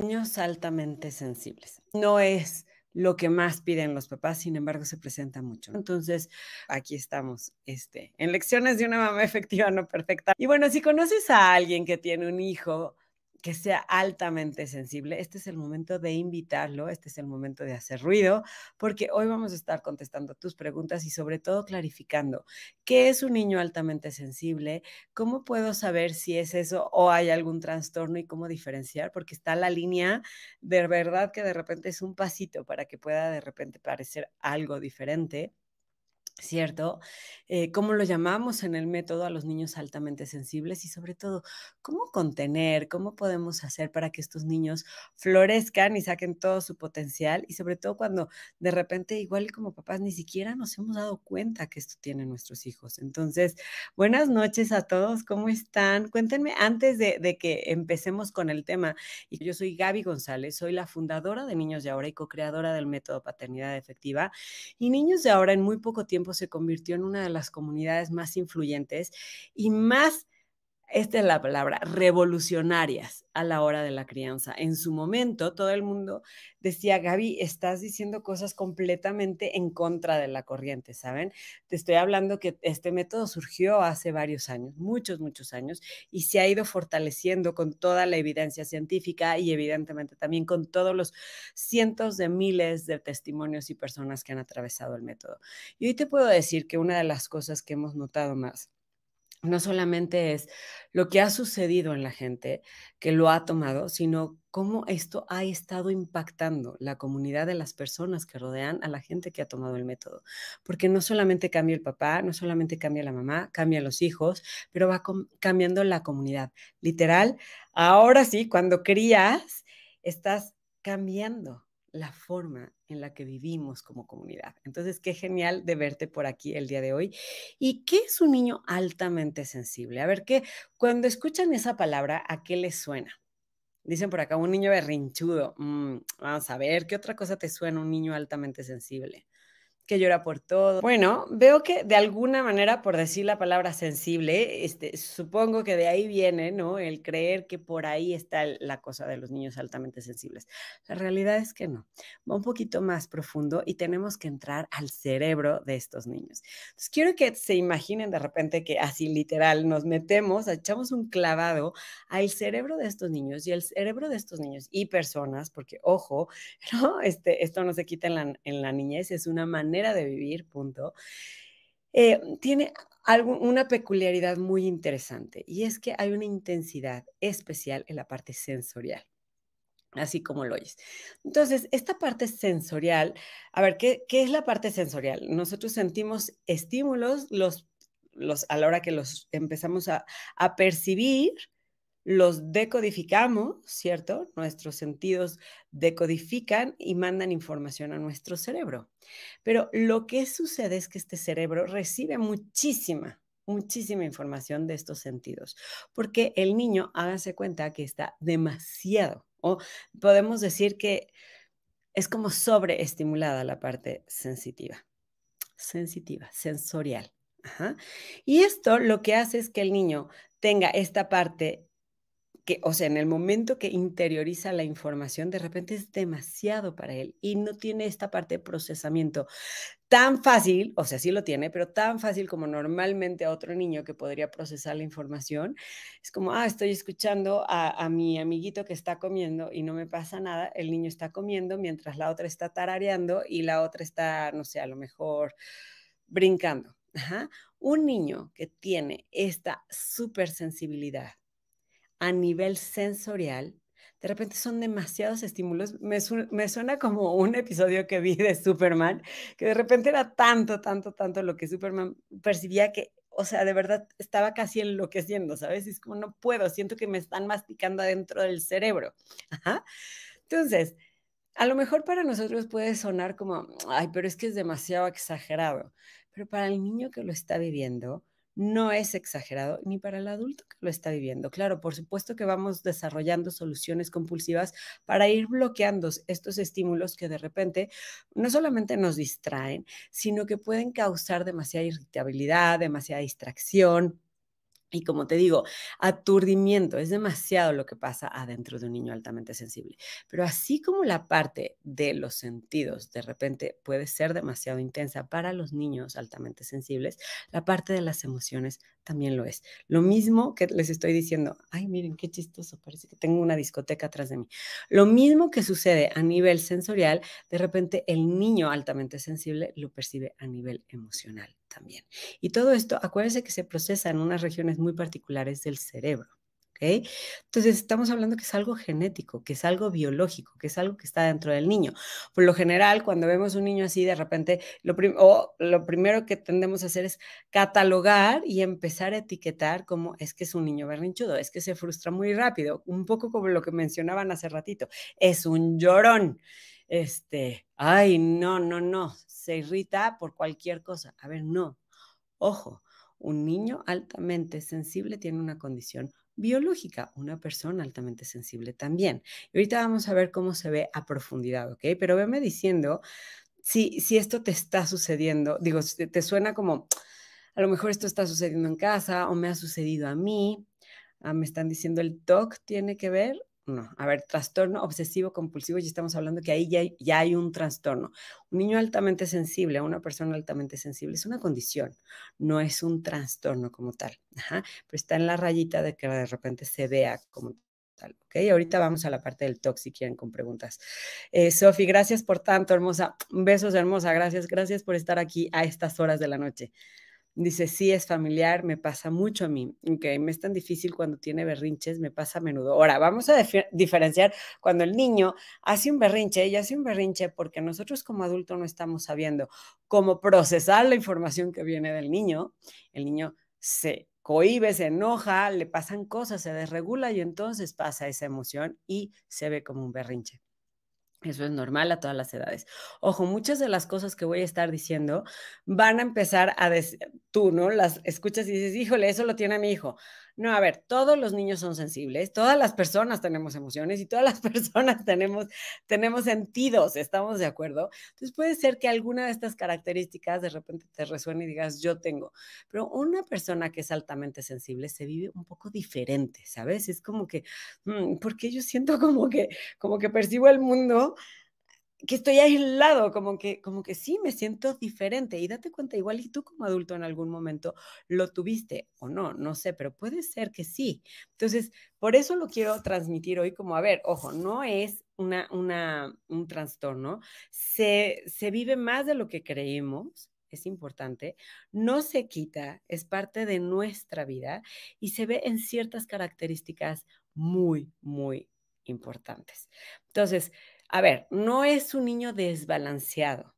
niños altamente sensibles. No es lo que más piden los papás, sin embargo, se presenta mucho. Entonces, aquí estamos, este, en lecciones de una mamá efectiva no perfecta. Y bueno, si conoces a alguien que tiene un hijo que sea altamente sensible, este es el momento de invitarlo, este es el momento de hacer ruido, porque hoy vamos a estar contestando tus preguntas y sobre todo clarificando qué es un niño altamente sensible, cómo puedo saber si es eso o hay algún trastorno y cómo diferenciar, porque está la línea de verdad que de repente es un pasito para que pueda de repente parecer algo diferente. ¿Cierto? Eh, ¿Cómo lo llamamos en el método a los niños altamente sensibles? Y sobre todo, ¿cómo contener? ¿Cómo podemos hacer para que estos niños florezcan y saquen todo su potencial? Y sobre todo cuando de repente, igual como papás, ni siquiera nos hemos dado cuenta que esto tienen nuestros hijos. Entonces, buenas noches a todos, ¿cómo están? Cuéntenme antes de, que empecemos con el tema. yo soy Gaby González, soy la fundadora de Niños de Ahora y co-creadora del método Paternidad Efectiva. Y Niños de Ahora en muy poco tiempo se convirtió en una de las comunidades más influyentes y más esta es la palabra, revolucionarias a la hora de la crianza. En su momento, todo el mundo decía, Gaby, estás diciendo cosas completamente en contra de la corriente, ¿saben? Te estoy hablando que este método surgió hace varios años, muchos, muchos años, y se ha ido fortaleciendo con toda la evidencia científica y evidentemente también con todos los cientos de miles de testimonios y personas que han atravesado el método. Y hoy te puedo decir que una de las cosas que hemos notado más no solamente es lo que ha sucedido en la gente que lo ha tomado, sino cómo esto ha estado impactando la comunidad de las personas que rodean a la gente que ha tomado el método. Porque no solamente cambia el papá, no solamente cambia la mamá, cambia los hijos, pero va cambiando la comunidad. Literal, ahora sí, cuando crías, estás cambiando la forma en la que vivimos como comunidad. Entonces, qué genial de verte por aquí el día de hoy. ¿Y qué es un niño altamente sensible? A ver, ¿qué, cuando escuchan esa palabra, ¿a qué les suena? Dicen por acá, un niño berrinchudo. Mm, vamos a ver, ¿qué otra cosa te suena un niño altamente sensible? que llora por todo. Bueno, veo que de alguna manera, por decir la palabra sensible, este, supongo que de ahí viene, ¿no? El creer que por ahí está la cosa de los niños altamente sensibles. La realidad es que no. Va un poquito más profundo y tenemos que entrar al cerebro de estos niños. Entonces, quiero que se imaginen de repente que así literal nos metemos, echamos un clavado al cerebro de estos niños y el cerebro de estos niños y personas, porque ojo, ¿no? Este, esto no se quita en la niñez, es una manera de vivir, punto, eh, tiene una peculiaridad muy interesante y es que hay una intensidad especial en la parte sensorial así como lo oyes. Entonces, esta parte sensorial, a ver, ¿qué, qué es la parte sensorial? Nosotros sentimos estímulos los, los, a la hora que los empezamos a percibir los decodificamos, ¿cierto? Nuestros sentidos decodifican y mandan información a nuestro cerebro. Pero lo que sucede es que este cerebro recibe muchísima, muchísima información de estos sentidos, porque el niño, háganse cuenta que está demasiado, o podemos decir que es como sobreestimulada la parte sensitiva, sensitiva, sensorial. Y esto lo que hace es que el niño tenga esta parte que, o sea, en el momento que interioriza la información, de repente es demasiado para él y no tiene esta parte de procesamiento tan fácil, o sea, sí lo tiene, pero tan fácil como normalmente a otro niño que podría procesar la información. Es como, ah, estoy escuchando a, mi amiguito que está comiendo y no me pasa nada, el niño está comiendo mientras la otra está tarareando y la otra está, no sé, a lo mejor brincando. Un niño que tiene esta supersensibilidad a nivel sensorial, de repente son demasiados estímulos. Me, suena como un episodio que vi de Superman, que de repente era tanto, tanto, tanto lo que Superman percibía que, o sea, de verdad estaba casi enloqueciendo, ¿sabes? Es como no puedo, siento que me están masticando adentro del cerebro. Entonces, a lo mejor para nosotros puede sonar como, ay, pero es que es demasiado exagerado, pero para el niño que lo está viviendo, no es exagerado ni para el adulto que lo está viviendo. Claro, por supuesto que vamos desarrollando soluciones compulsivas para ir bloqueando estos estímulos que de repente no solamente nos distraen, sino que pueden causar demasiada irritabilidad, demasiada distracción, y como te digo, aturdimiento, es demasiado lo que pasa adentro de un niño altamente sensible. Pero así como la parte de los sentidos de repente puede ser demasiado intensa para los niños altamente sensibles, la parte de las emociones también lo es. Lo mismo que les estoy diciendo, ay, miren qué chistoso, parece que tengo una discoteca atrás de mí. Lo mismo que sucede a nivel sensorial, de repente el niño altamente sensible lo percibe a nivel emocional también. Y todo esto, acuérdense que se procesa en unas regiones muy particulares del cerebro. ¿okay? Entonces, estamos hablando que es algo genético, que es algo biológico, que es algo que está dentro del niño. Por lo general, cuando vemos un niño así, de repente, lo, lo primero que tendemos a hacer es catalogar y empezar a etiquetar como es que es un niño berrinchudo, es que se frustra muy rápido, un poco como lo que mencionaban hace ratito, es un llorón este, ay, no, no, no, se irrita por cualquier cosa. A ver, no. Ojo, un niño altamente sensible tiene una condición biológica, una persona altamente sensible también. Y ahorita vamos a ver cómo se ve a profundidad, ¿ok? Pero veme diciendo si, si esto te está sucediendo, digo, te, suena como, a lo mejor esto está sucediendo en casa o me ha sucedido a mí, ah, me están diciendo el TOC tiene que ver, a ver, trastorno obsesivo compulsivo, ya estamos hablando que ahí ya hay, ya hay un trastorno. Un niño altamente sensible, una persona altamente sensible, es una condición, no es un trastorno como tal. Ajá. Pero está en la rayita de que de repente se vea como tal. ¿okay? Ahorita vamos a la parte del TOC si quieren con preguntas. Eh, Sofi, gracias por tanto, hermosa. Besos, hermosa. Gracias, gracias por estar aquí a estas horas de la noche. Dice, sí, es familiar, me pasa mucho a mí. okay me es tan difícil cuando tiene berrinches, me pasa a menudo. Ahora, vamos a diferenciar cuando el niño hace un berrinche y hace un berrinche porque nosotros como adultos no estamos sabiendo cómo procesar la información que viene del niño. El niño se cohibe, se enoja, le pasan cosas, se desregula y entonces pasa esa emoción y se ve como un berrinche. Eso es normal a todas las edades. Ojo, muchas de las cosas que voy a estar diciendo van a empezar a decir, tú, ¿no? Las escuchas y dices, híjole, eso lo tiene mi hijo. No, a ver, todos los niños son sensibles, todas las personas tenemos emociones y todas las personas tenemos, tenemos sentidos, ¿estamos de acuerdo? Entonces puede ser que alguna de estas características de repente te resuene y digas, yo tengo, pero una persona que es altamente sensible se vive un poco diferente, ¿sabes? Es como que, mm, porque yo siento como que, como que percibo el mundo que estoy aislado, como que, como que sí, me siento diferente. Y date cuenta, igual y tú como adulto en algún momento lo tuviste o no, no sé, pero puede ser que sí. Entonces, por eso lo quiero transmitir hoy como, a ver, ojo, no es una, una, un trastorno, se, se vive más de lo que creemos, es importante, no se quita, es parte de nuestra vida y se ve en ciertas características muy, muy importantes. Entonces, a ver, no es un niño desbalanceado.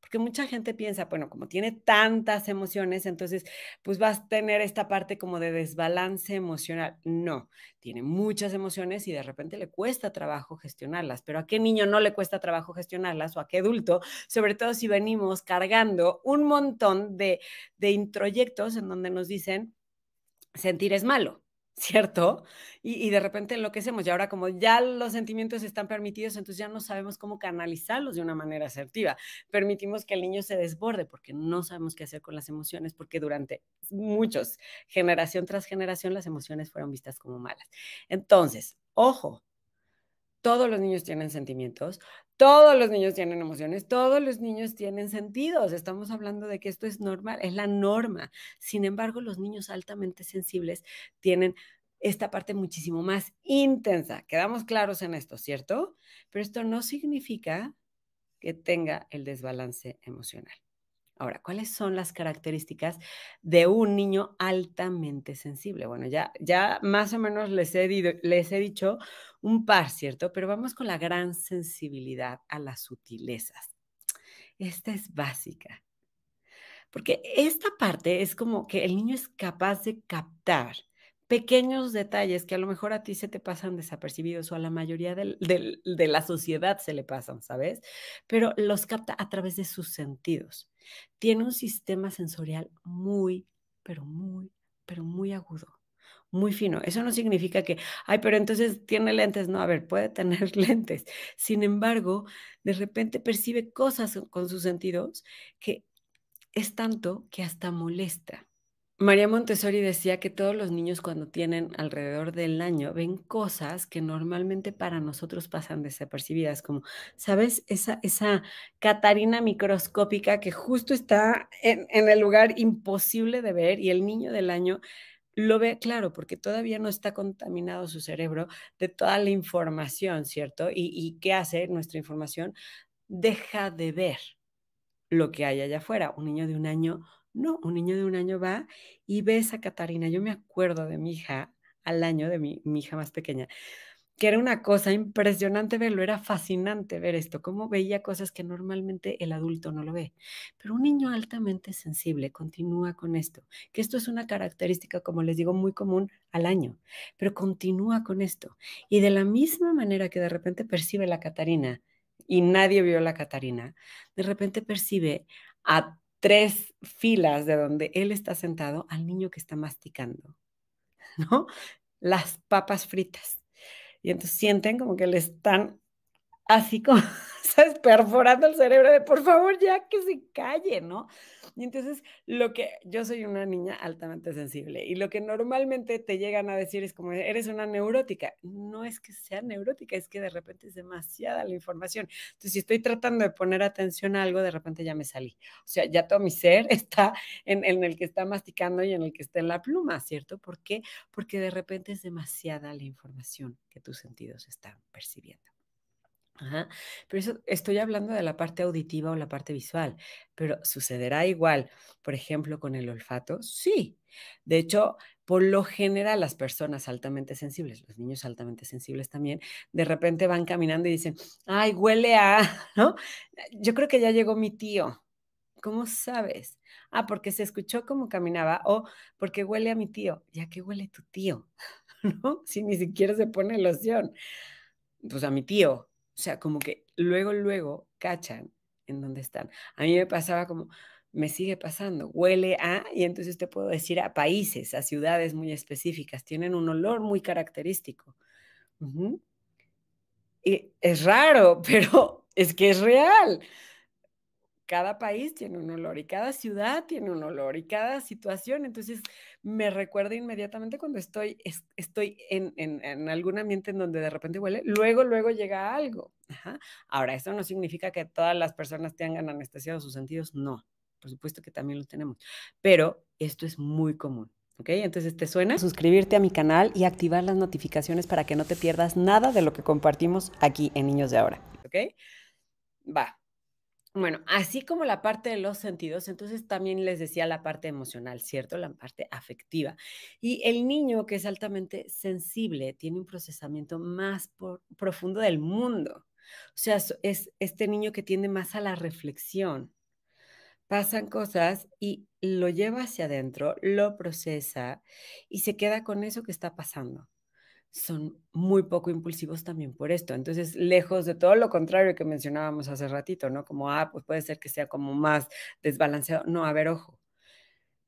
Porque mucha gente piensa, bueno, como tiene tantas emociones, entonces pues vas a tener esta parte como de desbalance emocional. No, tiene muchas emociones y de repente le cuesta trabajo gestionarlas. Pero ¿a qué niño no le cuesta trabajo gestionarlas o a qué adulto? Sobre todo si venimos cargando un montón de, de introyectos en donde nos dicen, sentir es malo ¿cierto? Y, y, de repente enloquecemos. Y ahora como ya los sentimientos están permitidos, entonces ya no sabemos cómo canalizarlos de una manera asertiva. Permitimos que el niño se desborde porque no sabemos qué hacer con las emociones, porque durante muchos, generación tras generación, las emociones fueron vistas como malas. Entonces, ojo. Todos los niños tienen sentimientos, todos los niños tienen emociones, todos los niños tienen sentidos. Estamos hablando de que esto es normal, es la norma. Sin embargo, los niños altamente sensibles tienen esta parte muchísimo más intensa. Quedamos claros en esto, ¿cierto? Pero esto no significa que tenga el desbalance emocional. Ahora, ¿cuáles son las características de un niño altamente sensible? Bueno, ya, ya más o menos les he, les he dicho un par, ¿cierto? Pero vamos con la gran sensibilidad a las sutilezas. Esta es básica. Porque esta parte es como que el niño es capaz de captar pequeños detalles que a lo mejor a ti se te pasan desapercibidos o a la mayoría de la sociedad se le pasan, ¿sabes? Pero los capta a través de sus sentidos. Tiene un sistema sensorial muy, pero muy, pero muy agudo muy fino. Eso no significa que, ay, pero entonces tiene lentes. No, a ver, puede tener lentes. Sin embargo, de repente percibe cosas con sus sentidos que es tanto que hasta molesta. María Montessori decía que todos los niños cuando tienen alrededor del año ven cosas que normalmente para nosotros pasan desapercibidas, como, ¿sabes? Esa, esa Catarina microscópica que justo está en, el lugar imposible de ver y el niño del año lo ve claro, porque todavía no está contaminado su cerebro de toda la información, ¿cierto? ¿Y, y qué hace nuestra información? Deja de ver lo que hay allá afuera. Un niño de un año no, un niño de un año va y ves a Catarina. Yo me acuerdo de mi hija al año, de mi, hija más pequeña, que era una cosa impresionante verlo, era fascinante ver esto, cómo veía cosas que normalmente el adulto no lo ve. Pero un niño altamente sensible continúa con esto, que esto es una característica, como les digo, muy común al año, pero continúa con esto. Y de la misma manera que de repente percibe la Catarina y nadie vio la Catarina, de repente percibe a tres filas de donde él está sentado al niño que está masticando, ¿no? Las papas fritas. Y entonces sienten como que le están así como, ¿sabes? Perforando el cerebro de, por favor, ya que se calle, ¿no? Y entonces lo que yo soy una niña altamente sensible y lo que normalmente te llegan a decir es como eres una neurótica. No es que sea neurótica, es que de repente es demasiada la información. Entonces si estoy tratando de poner atención a algo, de repente ya me salí. O sea, ya todo mi ser está en, en el que está masticando y en el que está en la pluma, ¿cierto? ¿Por qué? Porque de repente es demasiada la información que tus sentidos están percibiendo. Pero eso estoy hablando de la parte auditiva o la parte visual, pero sucederá igual, por ejemplo, con el olfato, sí. De hecho, por lo general las personas altamente sensibles, los niños altamente sensibles también, de repente van caminando y dicen, ay, huele a, ¿no? Yo creo que ya llegó mi tío. ¿Cómo sabes? Ah, porque se escuchó cómo caminaba o porque huele a mi tío. ¿Ya que huele tu tío? ¿No? Si ni siquiera se pone loción. Pues a mi tío, o sea, como que luego, luego cachan en dónde están. A mí me pasaba como, me sigue pasando, huele a, y entonces te puedo decir a países, a ciudades muy específicas, tienen un olor muy característico. Y es raro, pero es que es real cada país tiene un olor y cada ciudad tiene un olor y cada situación. Entonces me recuerda inmediatamente cuando estoy, estoy en, algún ambiente en donde de repente huele, luego, luego llega algo. Ahora, eso no significa que todas las personas tengan anestesiado sus sentidos, no. Por supuesto que también lo tenemos, pero esto es muy común. ¿Ok? Entonces, ¿te suena? Suscribirte a mi canal y activar las notificaciones para que no te pierdas nada de lo que compartimos aquí en Niños de Ahora. ¿Ok? Va. Bueno, así como la parte de los sentidos, entonces también les decía la parte emocional, ¿cierto? La parte afectiva. Y el niño que es altamente sensible tiene un procesamiento más profundo del mundo. O sea, es este niño que tiende más a la reflexión. Pasan cosas y lo lleva hacia adentro, lo procesa y se queda con eso que está pasando son muy poco impulsivos también por esto. Entonces, lejos de todo lo contrario que mencionábamos hace ratito, ¿no? Como, ah, pues puede ser que sea como más desbalanceado. No, a ver, ojo,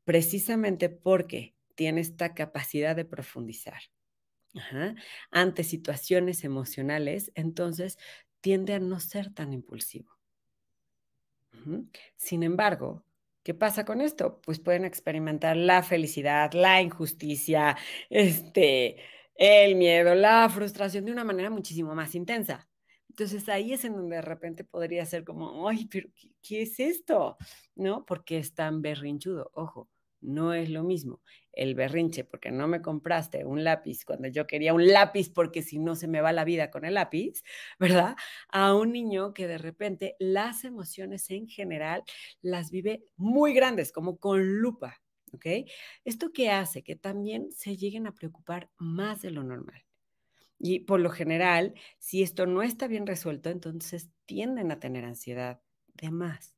precisamente porque tiene esta capacidad de profundizar ante situaciones emocionales, entonces tiende a no ser tan impulsivo. Sin embargo, ¿Qué pasa con esto? Pues pueden experimentar la felicidad, la injusticia, este, el miedo, la frustración de una manera muchísimo más intensa. Entonces ahí es en donde de repente podría ser como, ay, pero ¿qué, es esto? ¿No? Porque es tan berrinchudo. Ojo, no es lo mismo el berrinche porque no me compraste un lápiz cuando yo quería un lápiz porque si no se me va la vida con el lápiz, ¿verdad? A un niño que de repente las emociones en general las vive muy grandes, como con lupa, ¿ok? Esto que hace que también se lleguen a preocupar más de lo normal. Y por lo general, si esto no está bien resuelto, entonces tienden a tener ansiedad de más.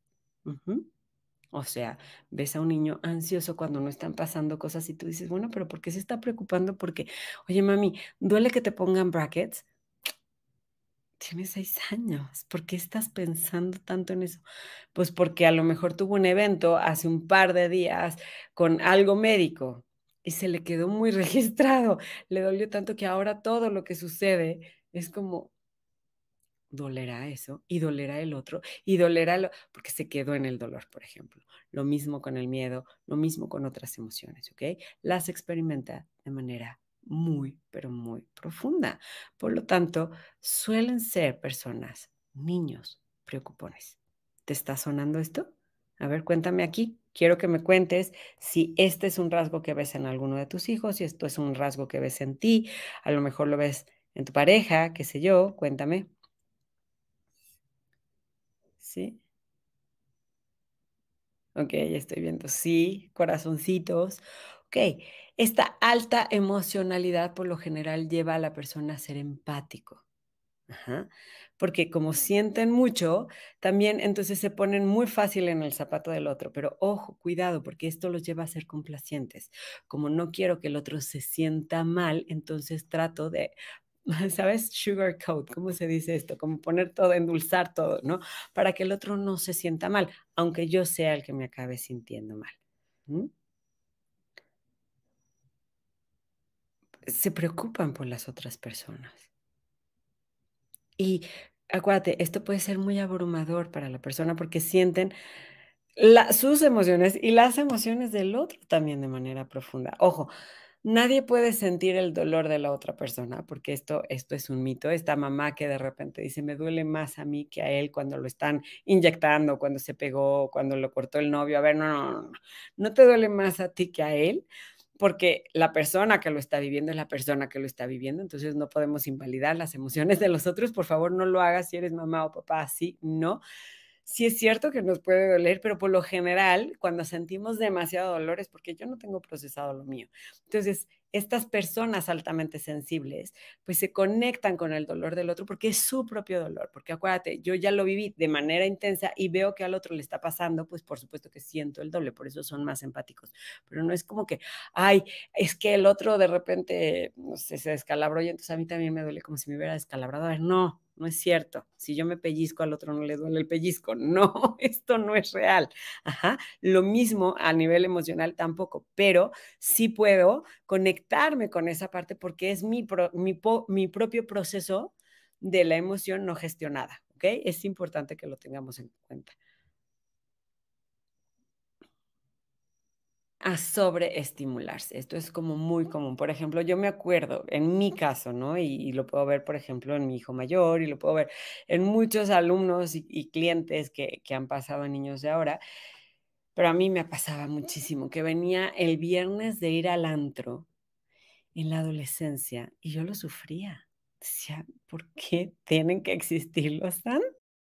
O sea, ves a un niño ansioso cuando no están pasando cosas y tú dices, bueno, pero ¿por qué se está preocupando? Porque, oye, mami, duele que te pongan brackets tiene seis años, ¿por qué estás pensando tanto en eso? Pues porque a lo mejor tuvo un evento hace un par de días con algo médico y se le quedó muy registrado, le dolió tanto que ahora todo lo que sucede es como, dolerá eso y dolerá el otro y dolerá lo, porque se quedó en el dolor, por ejemplo. Lo mismo con el miedo, lo mismo con otras emociones, ¿ok? Las experimenta de manera muy, pero muy profunda. Por lo tanto, suelen ser personas, niños, preocupones. ¿Te está sonando esto? A ver, cuéntame aquí. Quiero que me cuentes si este es un rasgo que ves en alguno de tus hijos, si esto es un rasgo que ves en ti, a lo mejor lo ves en tu pareja, qué sé yo, cuéntame. ¿Sí? Ok, ya estoy viendo. Sí, corazoncitos. Ok, esta alta emocionalidad por lo general lleva a la persona a ser empático. Porque como sienten mucho, también entonces se ponen muy fácil en el zapato del otro. Pero ojo, cuidado, porque esto los lleva a ser complacientes. Como no quiero que el otro se sienta mal, entonces trato de ¿sabes? Sugar coat, ¿cómo se dice esto? Como poner todo, endulzar todo, ¿no? Para que el otro no se sienta mal, aunque yo sea el que me acabe sintiendo mal. se preocupan por las otras personas. Y acuérdate, esto puede ser muy abrumador para la persona porque sienten sus emociones y las emociones del otro también de manera profunda. Ojo, nadie puede sentir el dolor de la otra persona porque esto, esto es un mito. Esta mamá que de repente dice, me duele más a mí que a él cuando lo están inyectando, cuando se pegó, cuando lo cortó el novio. A ver, no, no, no, no te duele más a ti que a él porque la persona que lo está viviendo es la persona que lo está viviendo, entonces no podemos invalidar las emociones de los otros. Por favor, no lo hagas si eres mamá o papá, sí, no. Sí es cierto que nos puede doler, pero por lo general, cuando sentimos demasiado dolor es porque yo no tengo procesado lo mío. Entonces, estas personas altamente sensibles, pues se conectan con el dolor del otro porque es su propio dolor, porque acuérdate, yo ya lo viví de manera intensa y veo que al otro le está pasando, pues por supuesto que siento el doble, por eso son más empáticos, pero no es como que, ay, es que el otro de repente, se descalabró y entonces a mí también me duele como si me hubiera descalabrado, a ver, no. No es cierto. Si yo me pellizco al otro no le duele el pellizco. No, esto no es real. Ajá. Lo mismo a nivel emocional tampoco, pero sí puedo conectar conectarme con esa parte porque es mi, propio proceso de la emoción no gestionada, ¿ok? Es importante que lo tengamos en cuenta. a sobreestimularse. Esto es como muy común. Por ejemplo, yo me acuerdo en mi caso, ¿no? Y, lo puedo ver, por ejemplo, en mi hijo mayor y lo puedo ver en muchos alumnos y, y clientes que, que, han pasado niños de ahora. Pero a mí me pasaba muchísimo que venía el viernes de ir al antro en la adolescencia y yo lo sufría. Decía, ¿por qué tienen que existir los santos?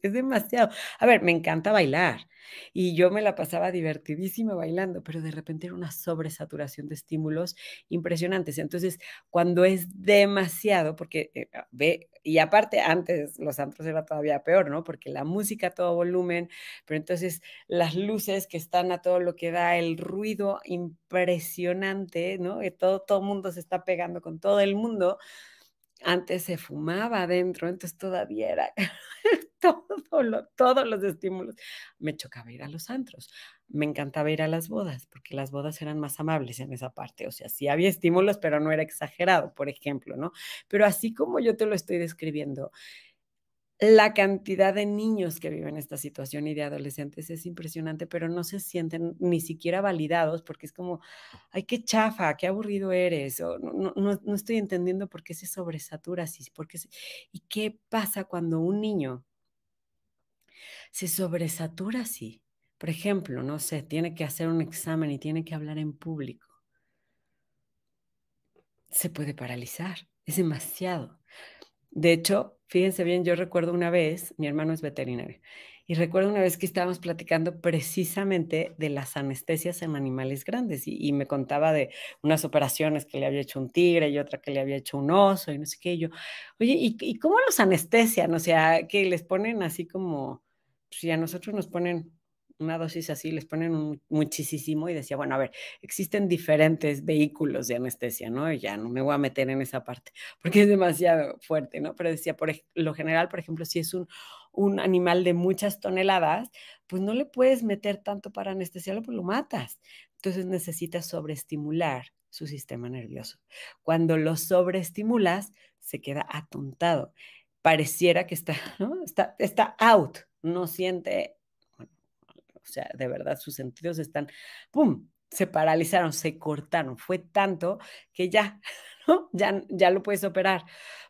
es demasiado. A ver, me encanta bailar y yo me la pasaba divertidísima bailando, pero de repente era una sobresaturación de estímulos impresionantes. Entonces, cuando es demasiado, porque eh, ah, ve, y aparte antes los antros era todavía peor, ¿no? Porque la música a todo volumen, pero entonces las luces que están a todo lo que da, el ruido impresionante, ¿no? Que eh, todo, todo mundo se está pegando con todo el mundo. Antes se fumaba adentro, entonces todavía era todo todos los estímulos. Me chocaba ir a los antros, me encantaba ir a las bodas, porque las bodas eran más amables en esa parte. O sea, sí había estímulos, pero no era exagerado, por ejemplo, ¿no? Pero así como yo te lo estoy describiendo, la cantidad de niños que viven esta situación y de adolescentes es impresionante, pero no se sienten ni siquiera validados porque es como, ay, qué chafa, qué aburrido eres, no, no, estoy entendiendo por qué se sobresatura así, y qué pasa cuando un niño se sobresatura así. Por ejemplo, no sé, tiene que hacer un examen y tiene que hablar en público. Se puede paralizar, es demasiado. De hecho, fíjense bien, yo recuerdo una vez, mi hermano es veterinario, y recuerdo una vez que estábamos platicando precisamente de las anestesias en animales grandes y, me contaba de unas operaciones que le había hecho un tigre y otra que le había hecho un oso y no sé qué. Y yo, oye, ¿y, ¿y, cómo los anestesian? O sea, que les ponen así como, si pues, a nosotros nos ponen una dosis así, les ponen muchísimo y decía, bueno, a ver, existen diferentes vehículos de anestesia, ¿no? Y ya no me voy a meter en esa parte porque es demasiado fuerte, ¿no? Pero decía, por lo general, por ejemplo, si es un, un animal de muchas toneladas, pues no le puedes meter tanto para anestesiarlo, pues lo matas. Entonces necesitas sobreestimular su sistema nervioso. Cuando lo sobreestimulas, se queda atontado. Pareciera que está, ¿no? Está, está out, no siente o sea, de verdad, sus sentidos están, ¡pum! Se paralizaron, se cortaron. Fue tanto que ya, ¿no? Ya, ya lo puedes operar,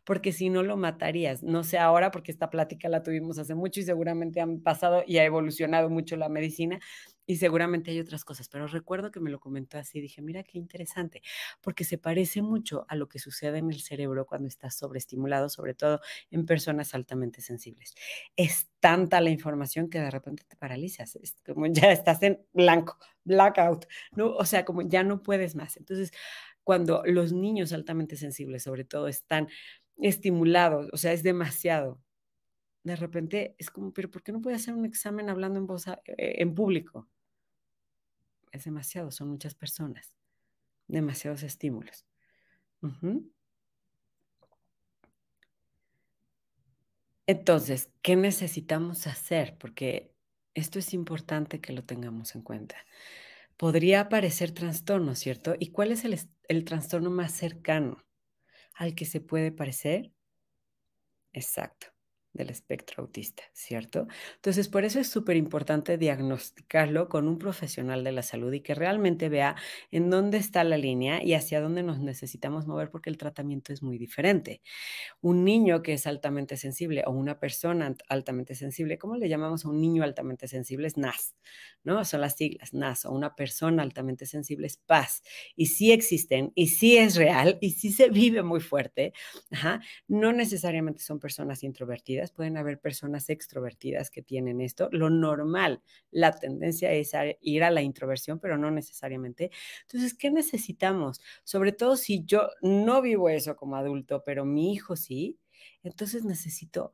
porque si no lo matarías. No sé ahora, porque esta plática la tuvimos hace mucho y seguramente han pasado y ha evolucionado mucho la medicina, y seguramente hay otras cosas, pero recuerdo que me lo comentó así, dije, mira qué interesante, porque se parece mucho a lo que sucede en el cerebro cuando estás sobreestimulado, sobre todo en personas altamente sensibles. Es tanta la información que de repente te paralizas, es como ya estás en blanco, blackout, ¿no? O sea, como ya no puedes más. Entonces, cuando los niños altamente sensibles, sobre todo, están estimulados, o sea, es demasiado de repente es como, pero ¿por qué no voy hacer un examen hablando en voz, eh, en público? Es demasiado, son muchas personas, demasiados estímulos. Entonces, ¿qué necesitamos hacer? Porque esto es importante que lo tengamos en cuenta. Podría aparecer trastorno, ¿cierto? ¿Y cuál es el trastorno más cercano al que se puede parecer? Exacto del espectro autista, ¿cierto? Entonces, por eso es súper importante diagnosticarlo con un profesional de la salud y que realmente vea en dónde está la línea y hacia dónde nos necesitamos mover porque el tratamiento es muy diferente. Un niño que es altamente sensible o una persona altamente sensible, ¿cómo le llamamos a un niño altamente sensible? Es NAS, ¿no? Son las siglas NAS o una persona altamente sensible es PAS. Y sí existen y sí es real y sí se vive muy fuerte. Ajá. No necesariamente son personas introvertidas pueden haber personas extrovertidas que tienen esto. Lo normal, la tendencia es ir a la introversión, pero no necesariamente. Entonces, ¿qué necesitamos? Sobre todo si yo no vivo eso como adulto, pero mi hijo sí, entonces necesito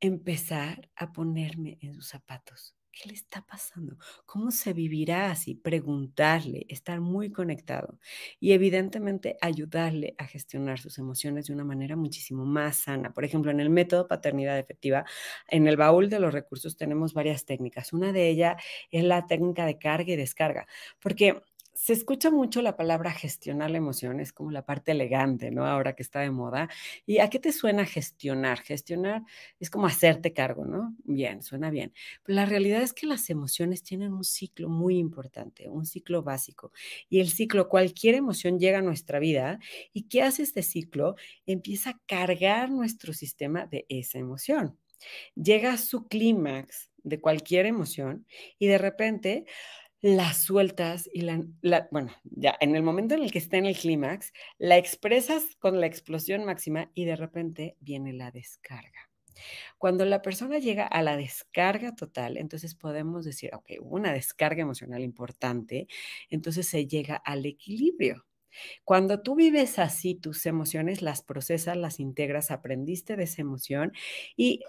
empezar a ponerme en sus zapatos ¿Qué le está pasando? ¿Cómo se vivirá así? Preguntarle, estar muy conectado y evidentemente ayudarle a gestionar sus emociones de una manera muchísimo más sana. Por ejemplo, en el método paternidad efectiva, en el baúl de los recursos tenemos varias técnicas. Una de ellas es la técnica de carga y descarga, porque se escucha mucho la palabra gestionar la emoción, es como la parte elegante, ¿no? Ahora que está de moda. ¿Y a qué te suena gestionar? Gestionar es como hacerte cargo, ¿no? Bien, suena bien. Pero la realidad es que las emociones tienen un ciclo muy importante, un ciclo básico. Y el ciclo, cualquier emoción llega a nuestra vida. ¿Y qué hace este ciclo? Empieza a cargar nuestro sistema de esa emoción. Llega a su clímax de cualquier emoción y de repente las sueltas y la, la, bueno, ya en el momento en el que está en el clímax, la expresas con la explosión máxima y de repente viene la descarga. Cuando la persona llega a la descarga total, entonces podemos decir, ok, hubo una descarga emocional importante, entonces se llega al equilibrio. Cuando tú vives así tus emociones, las procesas, las integras, aprendiste de esa emoción y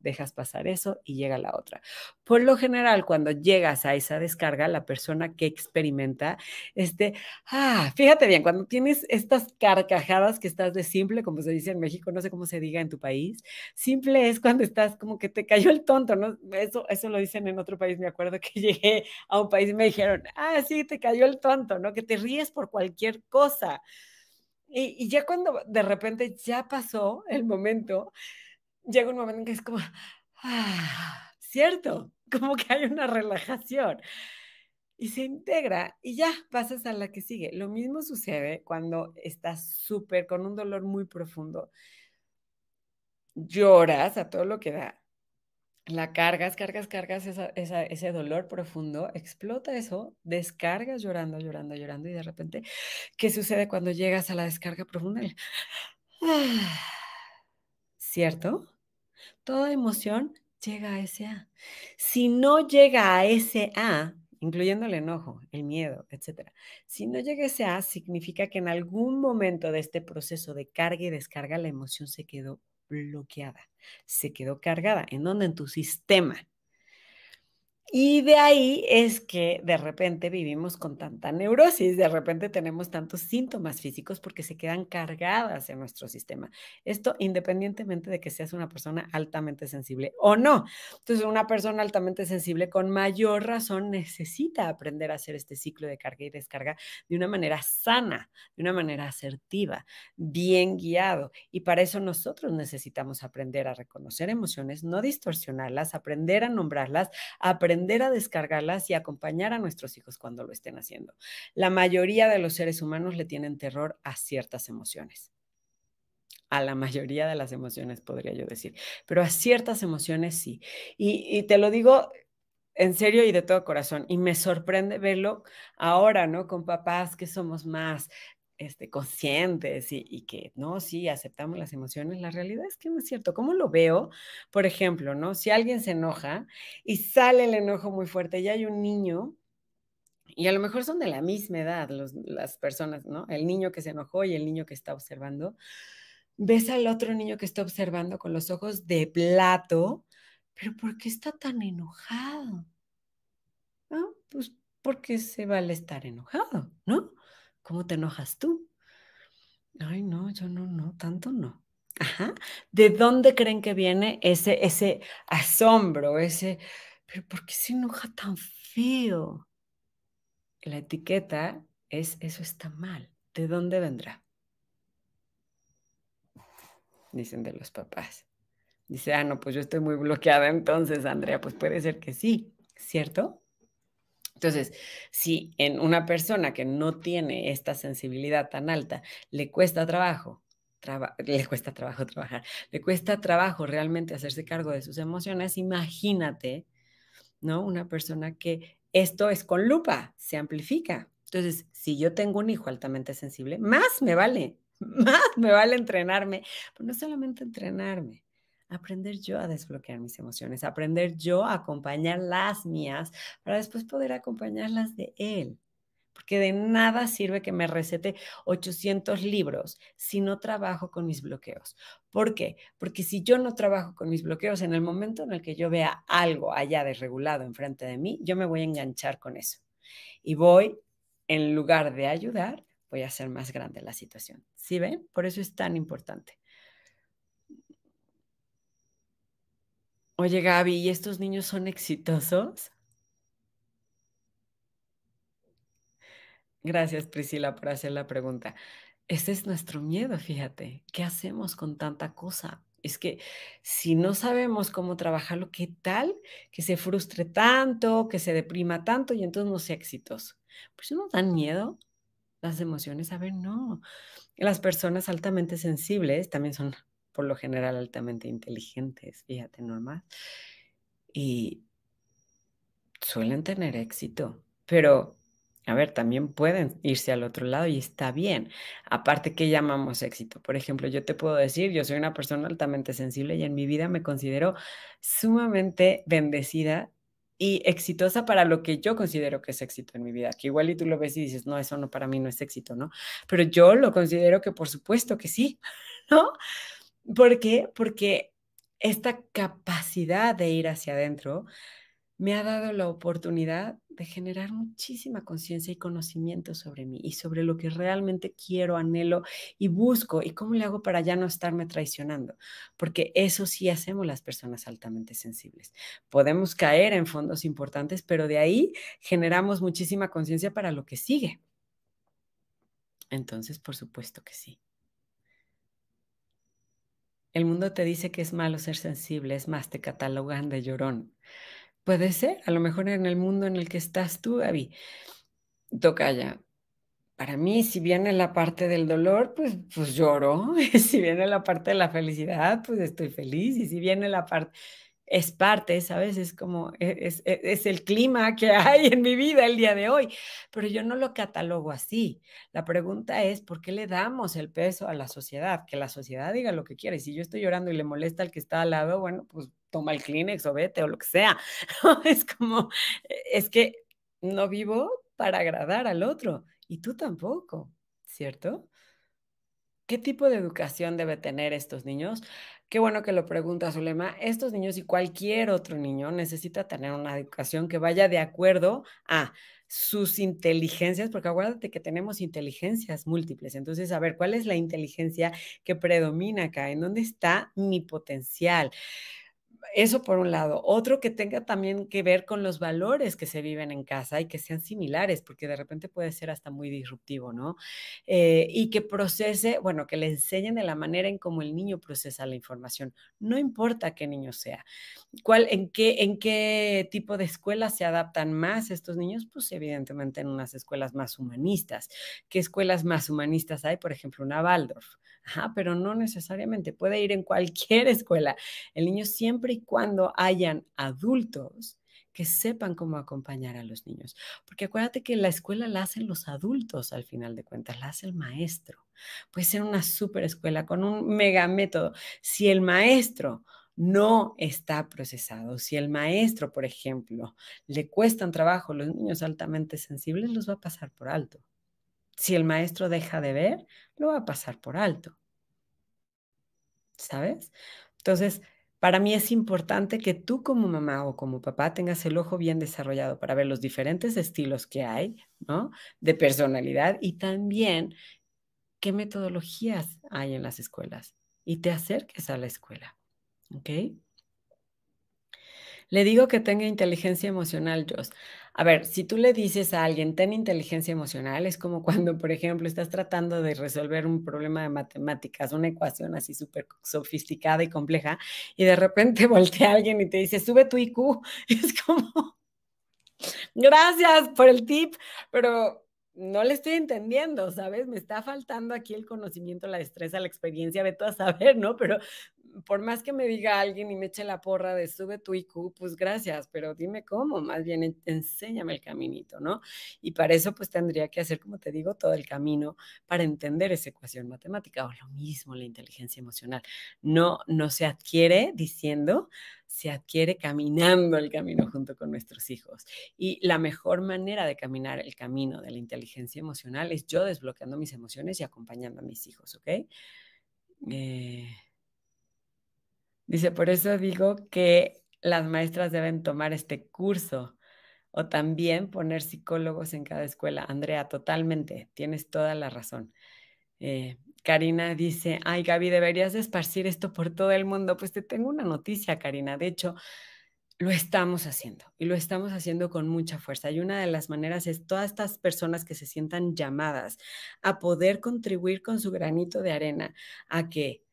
dejas pasar eso y llega la otra. Por lo general, cuando llegas a esa descarga, la persona que experimenta, este, ah, fíjate bien, cuando tienes estas carcajadas que estás de simple, como se dice en México, no sé cómo se diga en tu país, simple es cuando estás como que te cayó el tonto, ¿no? Eso, eso lo dicen en otro país, me acuerdo que llegué a un país y me dijeron, ah, sí, te cayó el tonto, ¿no? Que te ríes por cualquier cosa. Y, y, ya cuando de repente ya pasó el momento, llega un momento en que es como, ah, cierto, como que hay una relajación y se integra y ya pasas a la que sigue. Lo mismo sucede cuando estás súper con un dolor muy profundo. Lloras a todo lo que da. La cargas, cargas, cargas ese dolor profundo, explota eso, descargas llorando, llorando, llorando y de repente, ¿qué sucede cuando llegas a la descarga profunda? Ah, ¿cierto? Toda emoción llega a ese A. Si no llega a ese A, incluyendo el enojo, el miedo, etc., si no llega a ese A, significa que en algún momento de este proceso de carga y descarga la emoción se quedó bloqueada, se quedó cargada. ¿En dónde? En tu sistema. Y de ahí es que de repente vivimos con tanta neurosis, de repente tenemos tantos síntomas físicos porque se quedan cargadas en nuestro sistema. Esto independientemente de que seas una persona altamente sensible o no. Entonces, una persona altamente sensible con mayor razón necesita aprender a hacer este ciclo de carga y descarga de una manera sana, de una manera asertiva, bien guiado. Y para eso nosotros necesitamos aprender a reconocer emociones, no distorsionarlas, aprender a nombrarlas, aprender a descargarlas y acompañar a nuestros hijos cuando lo estén haciendo. La mayoría de los seres humanos le tienen terror a ciertas emociones a la mayoría de las emociones, podría yo decir, pero a ciertas emociones sí. Y, y, te lo digo en serio y de todo corazón, y me sorprende verlo ahora, ¿no? Con papás que somos más, este, conscientes y, que, no, sí, aceptamos las emociones, la realidad es que no es cierto. ¿Cómo lo veo? Por ejemplo, ¿no? Si alguien se enoja y sale el enojo muy fuerte y hay un niño, y a lo mejor son de la misma edad las personas, ¿no? El niño que se enojó y el niño que está observando, ves al otro niño que está observando con los ojos de plato, pero ¿por qué está tan enojado? Ah, Pues porque se vale estar enojado, ¿no? ¿Cómo te enojas tú? Ay, no, yo no, no, tanto no. Ajá. ¿De dónde creen que viene ese, ese asombro, ese, pero ¿por qué se enoja tan feo? La etiqueta es, eso está mal. ¿De dónde vendrá? Dicen de los papás. Dice, ah, no, pues yo estoy muy bloqueada entonces, Andrea, pues puede ser que sí, ¿cierto? Entonces, si en una persona que no tiene esta sensibilidad tan alta le cuesta trabajo, le cuesta trabajo trabajar, le cuesta trabajo realmente hacerse cargo de sus emociones, imagínate, ¿no? Una persona que esto es con lupa, se amplifica. Entonces, si yo tengo un hijo altamente sensible, más me vale, más me vale entrenarme, pero no solamente entrenarme, aprender yo a desbloquear mis emociones, aprender yo a acompañar las mías para después poder acompañarlas de él. Porque de nada sirve que me recete 800 libros si no trabajo con mis bloqueos. ¿Por qué? Porque si yo no trabajo con mis bloqueos, en el momento en el que yo vea algo allá desregulado enfrente de mí, yo me voy a enganchar con eso. Y voy, en lugar de ayudar, voy a hacer más grande la situación. ¿Sí ven? Por eso es tan importante. Oye, Gaby, ¿y estos niños son exitosos? Gracias, Priscila, por hacer la pregunta. Ese es nuestro miedo, fíjate. ¿Qué hacemos con tanta cosa? Es que si no sabemos cómo trabajarlo, ¿qué tal que se frustre tanto, que se deprima tanto y entonces no sea exitoso? Pues no dan miedo las emociones. A ver, no. Las personas altamente sensibles también son por lo general altamente inteligentes, fíjate, normal. Y suelen tener éxito, pero a ver, también pueden irse al otro lado y está bien. Aparte, ¿qué llamamos éxito? Por ejemplo, yo te puedo decir, yo soy una persona altamente sensible y en mi vida me considero sumamente bendecida y exitosa para lo que yo considero que es éxito en mi vida, que igual y tú lo ves y dices, no, eso no para mí no es éxito, ¿no? Pero yo lo considero que por supuesto que sí, ¿no? ¿Por qué? Porque esta capacidad de ir hacia adentro me ha dado la oportunidad de generar muchísima conciencia y conocimiento sobre mí y sobre lo que realmente quiero, anhelo y busco y cómo le hago para ya no estarme traicionando, porque eso sí hacemos las personas altamente sensibles. Podemos caer en fondos importantes, pero de ahí generamos muchísima conciencia para lo que sigue. Entonces, por supuesto que sí. El mundo te dice que es malo ser sensible, es más, te catalogan de llorón. Puede ser, a lo mejor en el mundo en el que estás tú, Gaby. ya. para mí, si viene la parte del dolor, pues, pues lloro. si viene la parte de la felicidad, pues estoy feliz. Y si viene la parte, es parte, ¿sabes? Es como, e, es, e, es, el clima que hay en mi vida el día de hoy, pero yo no lo catalogo así. La pregunta es, ¿por qué le damos el peso a la sociedad? Que la sociedad diga lo que quiere. Si yo estoy llorando y le molesta al que está al lado, bueno, pues toma el Kleenex o vete o lo que sea. es como, e, es que no vivo para agradar al otro y tú tampoco, ¿cierto? ¿Qué tipo de educación debe tener estos niños? Qué bueno que lo pregunta Zulema. Estos niños y cualquier otro niño necesita tener una educación que vaya de acuerdo a sus inteligencias, porque acuérdate que tenemos inteligencias múltiples. Entonces, a ver, ¿cuál es la inteligencia que predomina acá? ¿En dónde está mi potencial? eso por un lado. Otro que tenga también que ver con los valores que se viven en casa y que sean similares, porque de repente puede ser hasta muy disruptivo, ¿no? Eh, y que procese, bueno, que le enseñen de la manera en cómo el niño procesa la información. No importa qué niño sea. ¿Cuál, en, qué, ¿En qué tipo de escuelas se adaptan más estos niños? Pues evidentemente en unas escuelas más humanistas. ¿Qué escuelas más humanistas hay? Por ejemplo, una Waldorf. Ajá, pero no necesariamente. Puede ir en cualquier escuela. El niño siempre y cuando hayan adultos que sepan cómo acompañar a los niños. Porque acuérdate que la escuela la hacen los adultos, al final de cuentas, la hace el maestro. Puede ser una super escuela con un mega método. Si el maestro no está procesado, si el maestro, por ejemplo, le cuestan trabajo los niños altamente sensibles, los va a pasar por alto. Si el maestro deja de ver, lo va a pasar por alto. ¿Sabes? Entonces, para mí es importante que tú como mamá o como papá tengas el ojo bien desarrollado para ver los diferentes estilos que hay, ¿no? De personalidad y también qué metodologías hay en las escuelas y te acerques a la escuela, ¿ok? Le digo que tenga inteligencia emocional, Joss a ver, si tú le dices a alguien, ten inteligencia emocional, es como cuando, por ejemplo, estás tratando de resolver un problema de matemáticas, una ecuación así súper sofisticada y compleja, y de repente voltea a alguien y te dice, sube tu IQ. Es como, gracias por el tip, pero no le estoy entendiendo, ¿sabes? Me está faltando aquí el conocimiento, la destreza, la experiencia, de todo a saber, ¿no? Pero por más que me diga alguien y me eche la porra de sube tu IQ, pues gracias, pero dime cómo, más bien enséñame el caminito, ¿no? Y para eso pues tendría que hacer, como te digo, todo el camino para entender esa ecuación matemática o lo mismo la inteligencia emocional. No, no se adquiere diciendo, se adquiere caminando el camino junto con nuestros hijos. Y la mejor manera de caminar el camino de la inteligencia emocional es yo desbloqueando mis emociones y acompañando a mis hijos, ¿ok? Eh, Dice, por eso digo que las maestras deben tomar este curso o también poner psicólogos en cada escuela. Andrea, totalmente, tienes toda la razón. Eh, Karina dice, ay Gaby, deberías esparcir esto por todo el mundo. Pues te tengo una noticia, Karina. De hecho, lo estamos haciendo y lo estamos haciendo con mucha fuerza. Y una de las maneras es todas estas personas que se sientan llamadas a poder contribuir con su granito de arena a que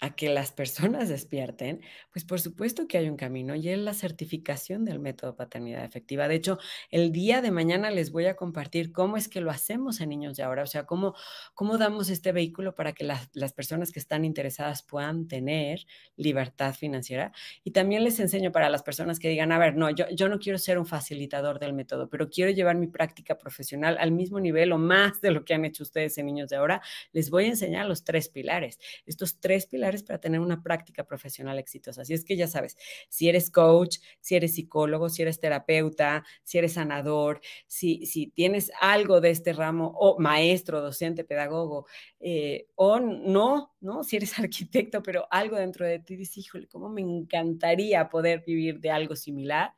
a que las personas despierten, pues por supuesto que hay un camino y es la certificación del método paternidad efectiva. De hecho, el día de mañana les voy a compartir cómo es que lo hacemos en niños de ahora, o sea, cómo, cómo damos este vehículo para que las, las personas que están interesadas puedan tener libertad financiera. Y también les enseño para las personas que digan, a ver, no, yo, yo no quiero ser un facilitador del método, pero quiero llevar mi práctica profesional al mismo nivel o más de lo que han hecho ustedes en niños de ahora. Les voy a enseñar los tres pilares. Estos tres pilares para tener una práctica profesional exitosa. Así es que ya sabes, si eres coach, si eres psicólogo, si eres terapeuta, si eres sanador, si, si tienes algo de este ramo, o maestro, docente, pedagogo, eh, o no, ¿no? Si eres arquitecto, pero algo dentro de ti dices, híjole, cómo me encantaría poder vivir de algo similar.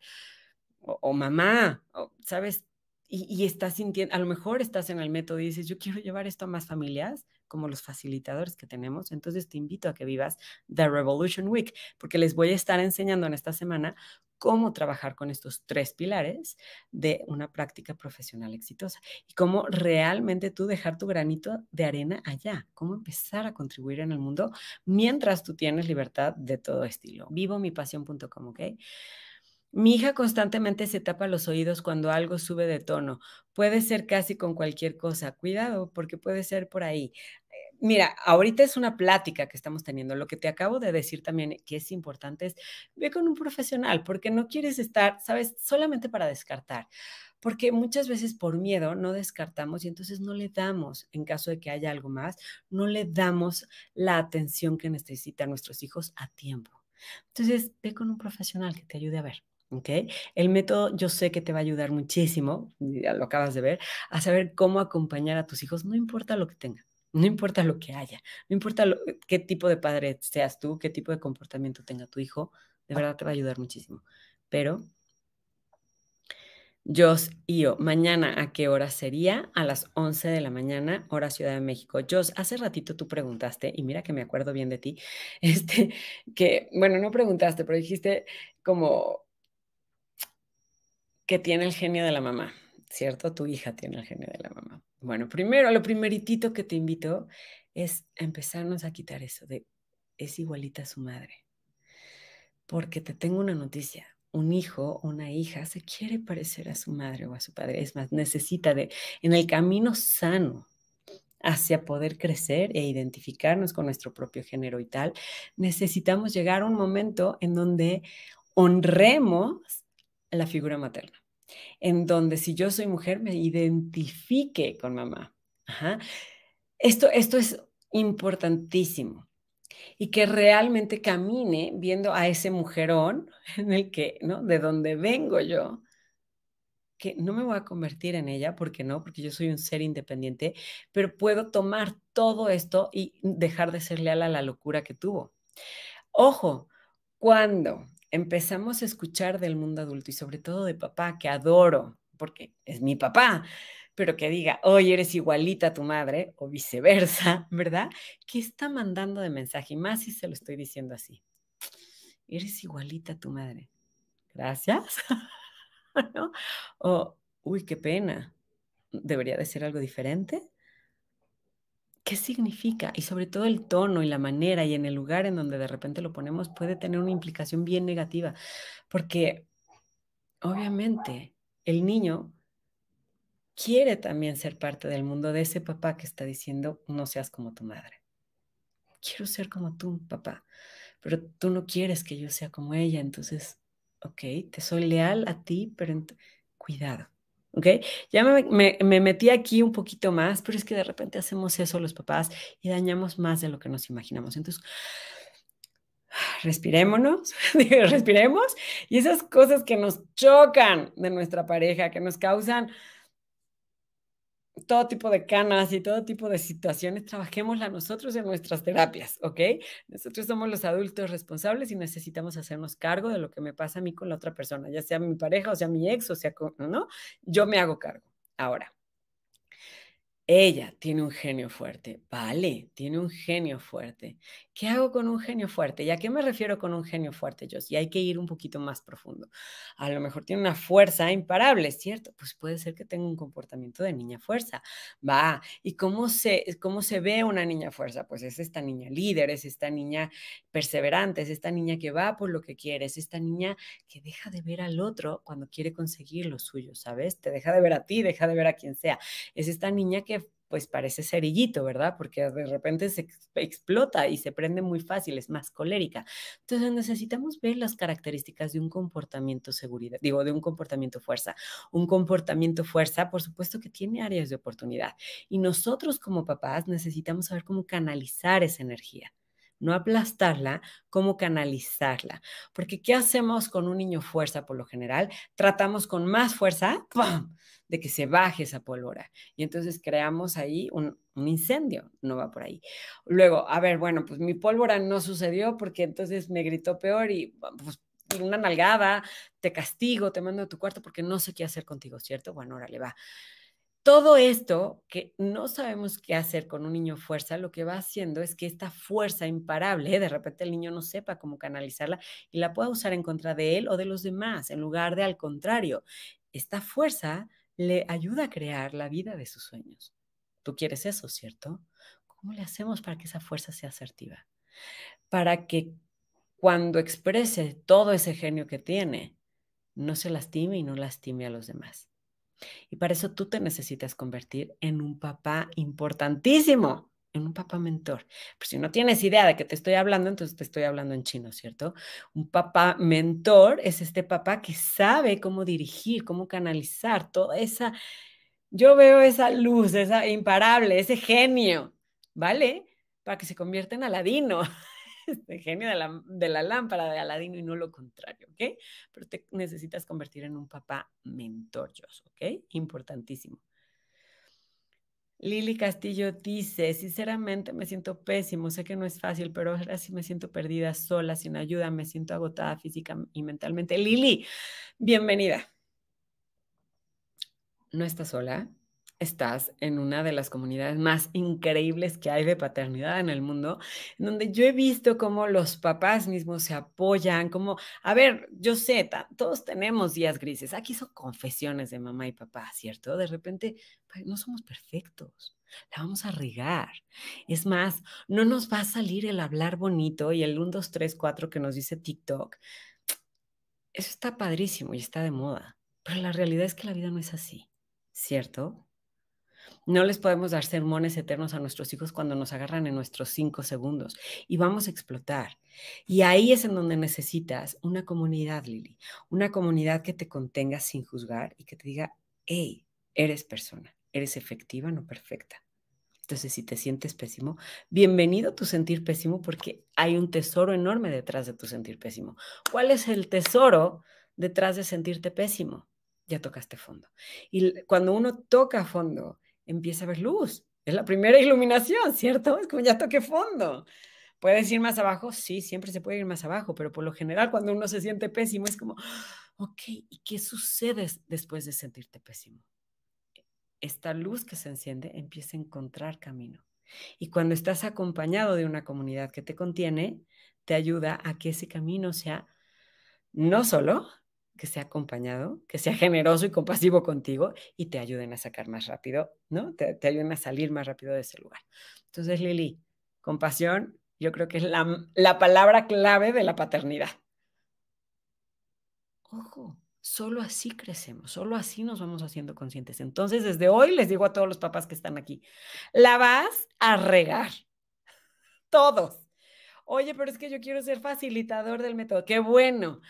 O, mamá, ¿sabes? Y, y, estás sintiendo, a lo mejor estás en el método y dices, yo quiero llevar esto a más familias, como los facilitadores que tenemos. Entonces te invito a que vivas The Revolution Week, porque les voy a estar enseñando en esta semana cómo trabajar con estos tres pilares de una práctica profesional exitosa y cómo realmente tú dejar tu granito de arena allá, cómo empezar a contribuir en el mundo mientras tú tienes libertad de todo estilo. Vivo mi ¿ok? Mi hija constantemente se tapa los oídos cuando algo sube de tono. Puede ser casi con cualquier cosa. Cuidado, porque puede ser por ahí. Mira, ahorita es una plática que estamos teniendo. Lo que te acabo de decir también que es importante es ve con un profesional porque no quieres estar, sabes, solamente para descartar. Porque muchas veces por miedo no descartamos y entonces no le damos, en caso de que haya algo más, no le damos la atención que necesitan nuestros hijos a tiempo. Entonces, ve con un profesional que te ayude a ver. ¿ok? El método yo sé que te va a ayudar muchísimo, ya lo acabas de ver, a saber cómo acompañar a tus hijos, no importa lo que tengan. No importa lo que haya, no importa eh, qué tipo de padre seas tú, qué tipo de comportamiento tenga tu hijo, de verdad te va a ayudar muchísimo. Pero, Jos yo, mañana a qué hora sería? A las 11 de la mañana, hora Ciudad de México. Jos, hace ratito tú preguntaste, y mira que me acuerdo bien de ti, este, que, bueno, no preguntaste, pero dijiste como que tiene el genio de la mamá. ¿cierto? Tu hija tiene el género de la mamá. Bueno, primero, lo primeritito que te invito es empezarnos a quitar eso de es igualita a su madre. Porque te tengo una noticia. Un hijo, una hija, se quiere parecer a su madre o a su padre. Es más, necesita de, en el camino sano hacia poder crecer e identificarnos con nuestro propio género y tal, necesitamos llegar a un momento en donde honremos la figura materna en donde si yo soy mujer me identifique con mamá. Esto, esto es importantísimo y que realmente camine viendo a ese mujerón en el que, ¿no? De donde vengo yo, que no me voy a convertir en ella, porque no, porque yo soy un ser independiente, pero puedo tomar todo esto y dejar de ser leal a la locura que tuvo. Ojo, cuando empezamos a escuchar del mundo adulto y sobre todo de papá, que adoro, porque es mi papá, pero que diga, oye, eres igualita a tu madre o viceversa, ¿verdad? ¿Qué está mandando de mensaje? Y más si se lo estoy diciendo así. Eres igualita a tu madre. Gracias. O, uy, qué pena. ¿Debería de ser algo diferente? qué significa y sobre todo el tono y la manera y en el lugar en donde de repente lo ponemos puede tener una implicación bien negativa, porque obviamente el niño quiere también ser parte del mundo de ese papá que está diciendo, no seas como tu madre. Quiero ser como tú, papá, pero tú no quieres que yo sea como ella, entonces, ok, te soy leal a ti, pero cuidado. ¿ok? Ya me, metí aquí un poquito más, pero es que de repente hacemos eso los papás y dañamos más de lo que nos imaginamos. Entonces, respirémonos, respiremos y esas cosas que nos chocan de nuestra pareja, que nos causan todo tipo de canas y todo tipo de situaciones, trabajémosla nosotros en nuestras terapias, ¿ok? Nosotros somos los adultos responsables y necesitamos hacernos cargo de lo que me pasa a mí con la otra persona, ya sea mi pareja, o sea mi ex, o sea, ¿no? Yo me hago cargo. Ahora, ella tiene un genio fuerte. Vale, tiene un genio fuerte. ¿Qué hago con un genio fuerte? ¿Y a qué me refiero con un genio fuerte, yo? Y hay que ir un poquito más profundo. A lo mejor tiene una fuerza imparable, ¿cierto? Pues puede ser que tenga un comportamiento de niña fuerza. Va. ¿Y cómo se, cómo se ve una niña fuerza? Pues es esta niña líder, es esta niña perseverante, es esta niña que va por lo que quiere, es esta niña que deja de ver al otro cuando quiere conseguir lo suyo, ¿sabes? Te deja de ver a ti, deja de ver a quien sea. Es esta niña que pues parece cerillito, ¿verdad? Porque de repente se explota y se prende muy fácil, es más colérica. Entonces necesitamos ver las características de un comportamiento seguridad, digo, de un comportamiento fuerza. Un comportamiento fuerza, por supuesto que tiene áreas de oportunidad. Y nosotros como papás necesitamos saber cómo canalizar esa energía no aplastarla, cómo canalizarla. Porque ¿qué hacemos con un niño fuerza por lo general? Tratamos con más fuerza, ¡pam!, de que se baje esa pólvora. Y entonces creamos ahí un, incendio, no va por ahí. Luego, a ver, bueno, pues mi pólvora no sucedió porque entonces me gritó peor y ah, pues una nalgada, te castigo, te mando a tu cuarto porque no sé qué hacer contigo, ¿cierto? Bueno, ahora le va. Todo esto que no sabemos qué hacer con un niño fuerza, lo que va haciendo es que esta fuerza imparable, de repente el niño no sepa cómo canalizarla y la pueda usar en contra de él o de los demás, en lugar de al contrario. Esta fuerza le ayuda a crear la vida de sus sueños. Tú quieres eso, ¿cierto? ¿Cómo le hacemos para que esa fuerza sea asertiva? Para que cuando exprese todo ese genio que tiene, no se lastime y no lastime a los demás. Y para eso tú te necesitas convertir en un papá importantísimo en un papá mentor. Pero pues, si no tienes idea de que te estoy hablando, entonces te estoy hablando en chino, ¿cierto? Un papá mentor es este papá que sabe cómo dirigir, cómo canalizar toda esa... Yo veo esa luz, esa imparable, ese genio, ¿vale? Para que se convierta en Aladino, el este genio de la, de la lámpara de Aladino y no lo contrario, ¿ok? Pero te necesitas convertir en un papá mentor, ¿ok? Importantísimo. Lili Castillo dice, sinceramente me siento pésimo, sé que no es fácil, pero ahora sí me siento perdida, sola, sin ayuda, me siento agotada física y mentalmente. Lili, bienvenida. No estás sola, estás en una de las comunidades más increíbles que hay de paternidad en el mundo, en donde yo he visto cómo los papás mismos se apoyan, como, a ver, yo sé, todos tenemos días grises, aquí son confesiones de mamá y papá, ¿cierto? De repente, pues, no somos perfectos. La vamos a regar. Es más, no nos va a salir el hablar bonito y el 1, 2, 3, 4 que nos dice TikTok. Eso está padrísimo y está de moda, pero la realidad es que la vida no es así, ¿cierto? No les podemos dar sermones eternos a nuestros hijos cuando nos agarran en nuestros cinco segundos y vamos a explotar. Y ahí es en donde necesitas una comunidad, Lili, una comunidad que te contenga sin juzgar y que te diga, hey, eres persona, eres efectiva, no perfecta. Entonces, si te sientes pésimo, bienvenido a tu sentir pésimo porque hay un tesoro enorme detrás de tu sentir pésimo. ¿Cuál es el tesoro detrás de sentirte pésimo? Ya tocaste fondo. Y cuando uno toca fondo, empieza a ver luz. Es la primera iluminación, ¿cierto? Es como ya toqué fondo. ¿Puedes ir más abajo? Sí, siempre se puede ir más abajo, pero por lo general cuando uno se siente pésimo es como, ok, ¿y qué sucede después de sentirte pésimo? Esta luz que se enciende empieza a encontrar camino. Y cuando estás acompañado de una comunidad que te contiene, te ayuda a que ese camino sea no solo que sea acompañado, que sea generoso y compasivo contigo y te ayuden a sacar más rápido, ¿no? Te, ayuden a salir más rápido de ese lugar. Entonces, Lili, compasión, yo creo que es la, la palabra clave de la paternidad. Ojo, solo así crecemos, solo así nos vamos haciendo conscientes. Entonces, desde hoy les digo a todos los papás que están aquí, la vas a regar. Todos. Oye, pero es que yo quiero ser facilitador del método. Qué bueno.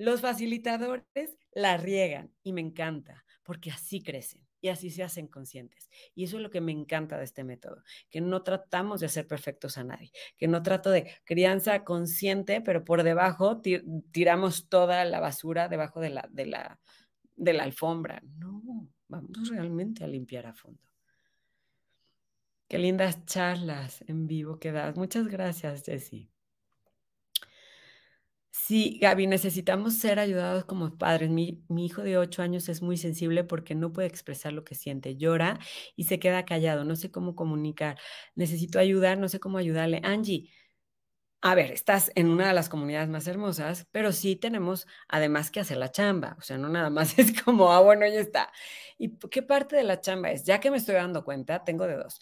Los facilitadores la riegan y me encanta, porque así crecen y así se hacen conscientes. Y eso es lo que me encanta de este método, que no tratamos de hacer perfectos a nadie, que no trato de crianza consciente, pero por debajo tiramos toda la basura debajo de la, de la, de la alfombra. No, vamos realmente a limpiar a fondo. Qué lindas charlas en vivo que das. Muchas gracias, Jessie. Sí, Gaby, necesitamos ser ayudados como padres. Mi, hijo de ocho años es muy sensible porque no puede expresar lo que siente. Llora y se queda callado. No sé cómo comunicar. Necesito ayudar, no sé cómo ayudarle. Angie, a ver, estás en una de las comunidades más hermosas, pero sí tenemos además que hacer la chamba. O sea, no nada más es como, ah, bueno, ya está. ¿Y qué parte de la chamba es? Ya que me estoy dando cuenta, tengo de dos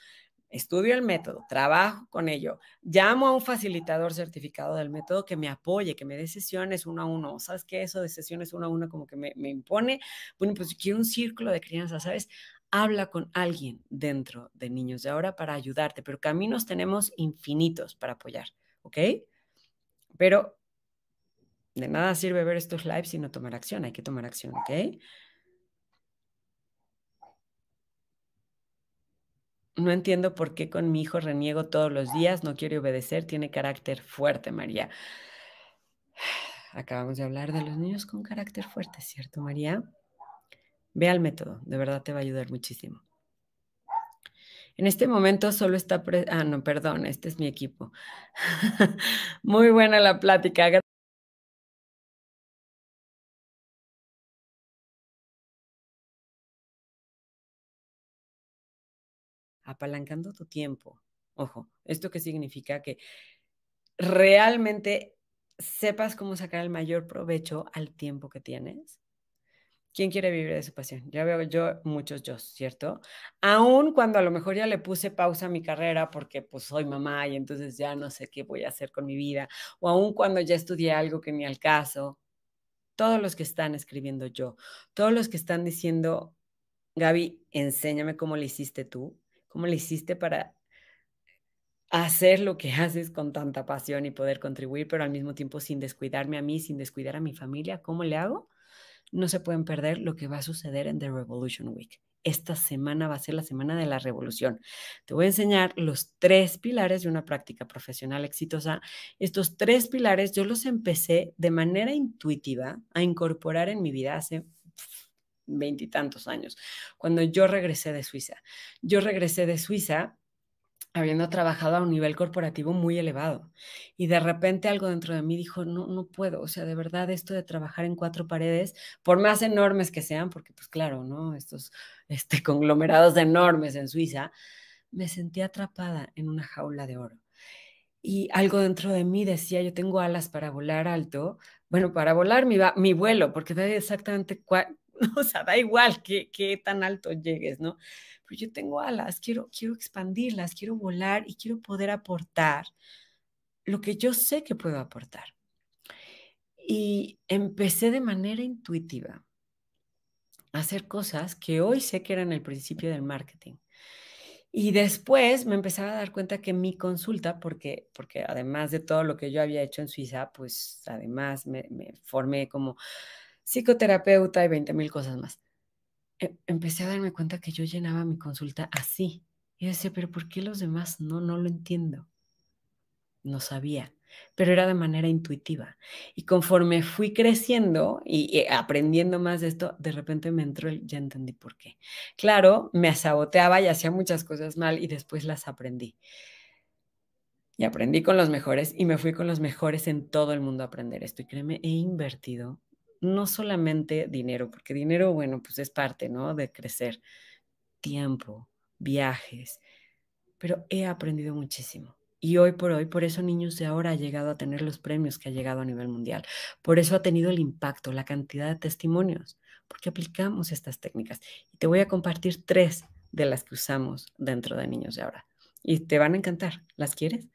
estudio el método, trabajo con ello, llamo a un facilitador certificado del método que me apoye, que me dé sesiones uno a uno. ¿Sabes qué? Eso de sesiones uno a uno como que me, impone. Bueno, pues quiero un círculo de crianza, ¿sabes? Habla con alguien dentro de niños de ahora para ayudarte, pero caminos tenemos infinitos para apoyar, ¿ok? Pero de nada sirve ver estos lives si no tomar acción, hay que tomar acción, ¿ok? No entiendo por qué con mi hijo reniego todos los días, no quiere obedecer, tiene carácter fuerte, María. Acabamos de hablar de los niños con carácter fuerte, ¿cierto, María? Ve al método, de verdad te va a ayudar muchísimo. En este momento solo está... Ah, no, perdón, este es mi equipo. Muy buena la plática. apalancando tu tiempo. Ojo, ¿esto qué significa? Que realmente sepas cómo sacar el mayor provecho al tiempo que tienes. ¿Quién quiere vivir de su pasión? Ya veo yo muchos yo, ¿cierto? Aún cuando a lo mejor ya le puse pausa a mi carrera porque pues soy mamá y entonces ya no sé qué voy a hacer con mi vida, o aún cuando ya estudié algo que ni al todos los que están escribiendo yo, todos los que están diciendo, Gaby, enséñame cómo le hiciste tú, ¿Cómo le hiciste para hacer lo que haces con tanta pasión y poder contribuir, pero al mismo tiempo sin descuidarme a mí, sin descuidar a mi familia? ¿Cómo le hago? No se pueden perder lo que va a suceder en The Revolution Week. Esta semana va a ser la semana de la revolución. Te voy a enseñar los tres pilares de una práctica profesional exitosa. Estos tres pilares yo los empecé de manera intuitiva a incorporar en mi vida hace veintitantos años, cuando yo regresé de Suiza. Yo regresé de Suiza habiendo trabajado a un nivel corporativo muy elevado. Y de repente algo dentro de mí dijo, no, no puedo, o sea, de verdad esto de trabajar en cuatro paredes, por más enormes que sean, porque pues claro, ¿no? Estos este, conglomerados enormes en Suiza, me sentí atrapada en una jaula de oro. Y algo dentro de mí decía, yo tengo alas para volar alto, bueno, para volar mi, mi vuelo, porque da exactamente o sea, da igual qué, tan alto llegues, ¿no? Pero yo tengo alas, quiero, quiero expandirlas, quiero volar y quiero poder aportar lo que yo sé que puedo aportar. Y empecé de manera intuitiva a hacer cosas que hoy sé que eran el principio del marketing. Y después me empezaba a dar cuenta que mi consulta, porque, porque además de todo lo que yo había hecho en Suiza, pues además me formé como psicoterapeuta y 20 mil cosas más. E-, empecé a darme cuenta que yo llenaba mi consulta así. Y yo decía, pero ¿por qué los demás no? No lo entiendo. No sabía, pero era de manera intuitiva. Y conforme fui creciendo y, eh, aprendiendo más de esto, de repente me entró el, ya entendí por qué. Claro, me saboteaba y hacía muchas cosas mal y después las aprendí. Y aprendí con los mejores y me fui con los mejores en todo el mundo a aprender esto. Y créeme, he invertido no solamente dinero, porque dinero, bueno, pues es parte, ¿no? De crecer. Tiempo, viajes, pero he aprendido muchísimo. Y hoy por hoy, por eso Niños de Ahora ha llegado a tener los premios que ha llegado a nivel mundial. Por eso ha tenido el impacto, la cantidad de testimonios, porque aplicamos estas técnicas. Y te voy a compartir tres de las que usamos dentro de Niños de Ahora. Y te van a encantar. ¿Las quieres?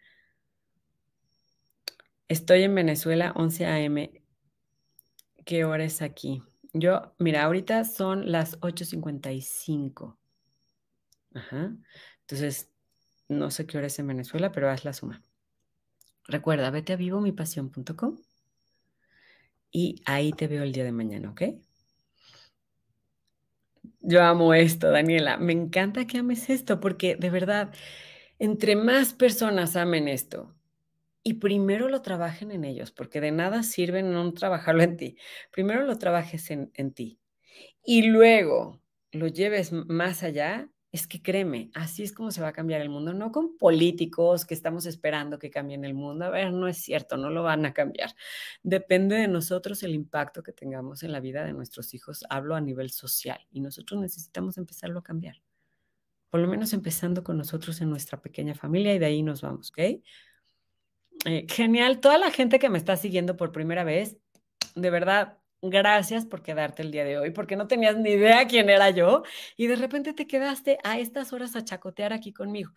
Estoy en Venezuela 11 a.m qué hora es aquí. Yo, mira, ahorita son las 8.55. Ajá. Entonces, no sé qué hora es en Venezuela, pero haz la suma. Recuerda, vete a vivo y ahí te veo el día de mañana, ¿ok? Yo amo esto, Daniela. Me encanta que ames esto porque de verdad, entre más personas amen esto, y primero lo trabajen en ellos, porque de nada sirve no trabajarlo en ti. Primero lo trabajes en, ti y luego lo lleves más allá. Es que créeme, así es como se va a cambiar el mundo, no con políticos que estamos esperando que cambien el mundo. A ver, no es cierto, no lo van a cambiar. Depende de nosotros el impacto que tengamos en la vida de nuestros hijos. Hablo a nivel social y nosotros necesitamos empezarlo a cambiar. Por lo menos empezando con nosotros en nuestra pequeña familia y de ahí nos vamos, ¿ok? Eh, genial, toda la gente que me está siguiendo por primera vez, de verdad, gracias por quedarte el día de hoy, porque no tenías ni idea quién era yo y de repente te quedaste a estas horas a chacotear aquí conmigo.